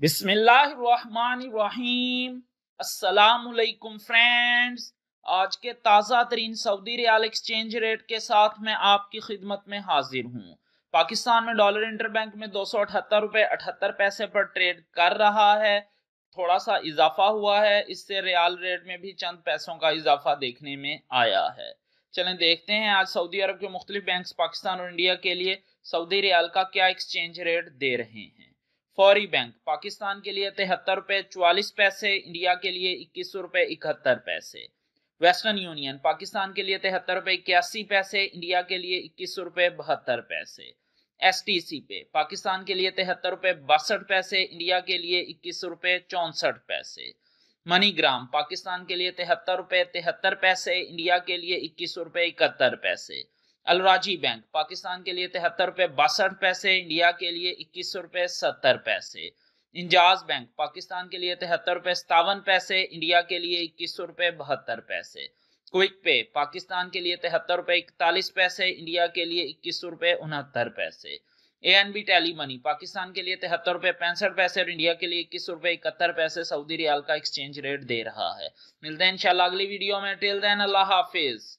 बिस्मिल्लाम friends आज के ताज़ा तरीन सऊदी रियाल एक्सचेंज रेट के साथ मैं आपकी खिदमत में हाजिर हूँ पाकिस्तान में डॉलर इंटरबैंक में दो सौ अठहत्तर रुपए अठहत्तर पैसे पर ट्रेड कर रहा है थोड़ा सा इजाफा हुआ है इससे रियाल रेट में भी चंद पैसों का इजाफा देखने में आया है चले देखते हैं आज सऊदी अरब के मुख्तलिफ बैंक पाकिस्तान और इंडिया के लिए सऊदी रियाल का क्या एक्सचेंज रेट दे रहे हैं फौरी बैंक पाकिस्तान के लिए तिहत्तर रुपये चवालीस पैसे इंडिया के लिए इक्कीस रुपये इकहत्तर पैसे वेस्टर्न यूनियन पाकिस्तान के लिए तिहत्तर रुपये इक्यासी पैसे इंडिया के लिए इक्कीस रुपए रुपये बहत्तर पैसे एस टी सी पे पाकिस्तान के लिए तिहत्तर रुपये बासठ पैसे इंडिया के लिए इक्कीस सौ रुपये चौंसठ पैसे मनीग्राम पाकिस्तान के लिए तिहत्तर रुपये तिहत्तर पैसे इंडिया के लिए इक्कीस सौ रुपये इकहत्तर पैसे अलराजी बैंक पाकिस्तान के लिए तिहत्तर रुपये बासठ पैसे इंडिया के लिए इक्कीस सौ रुपये सत्तर पैसे इंजाज बैंक पाकिस्तान के लिए तिहत्तर रुपये सतावन पैसे इंडिया के लिए इक्कीस सौ रुपये बहत्तर पैसे क्विक पे पाकिस्तान के लिए तिहत्तर रुपये इकतालीस पैसे इंडिया के लिए इक्कीस सौ रुपये उनहत्तर पैसे A N B tally money Pakistan के लिए तिहत्तर रुपये पैंसठ पैसे और इंडिया के लिए इक्कीस सौ रुपये इकहत्तर पैसे सऊदी रियाल का एक्सचेंज रेट दे रहा है मिलते हैं इंशाल्लाह अगली वीडियो में टिल देन अल्लाह हाफिज़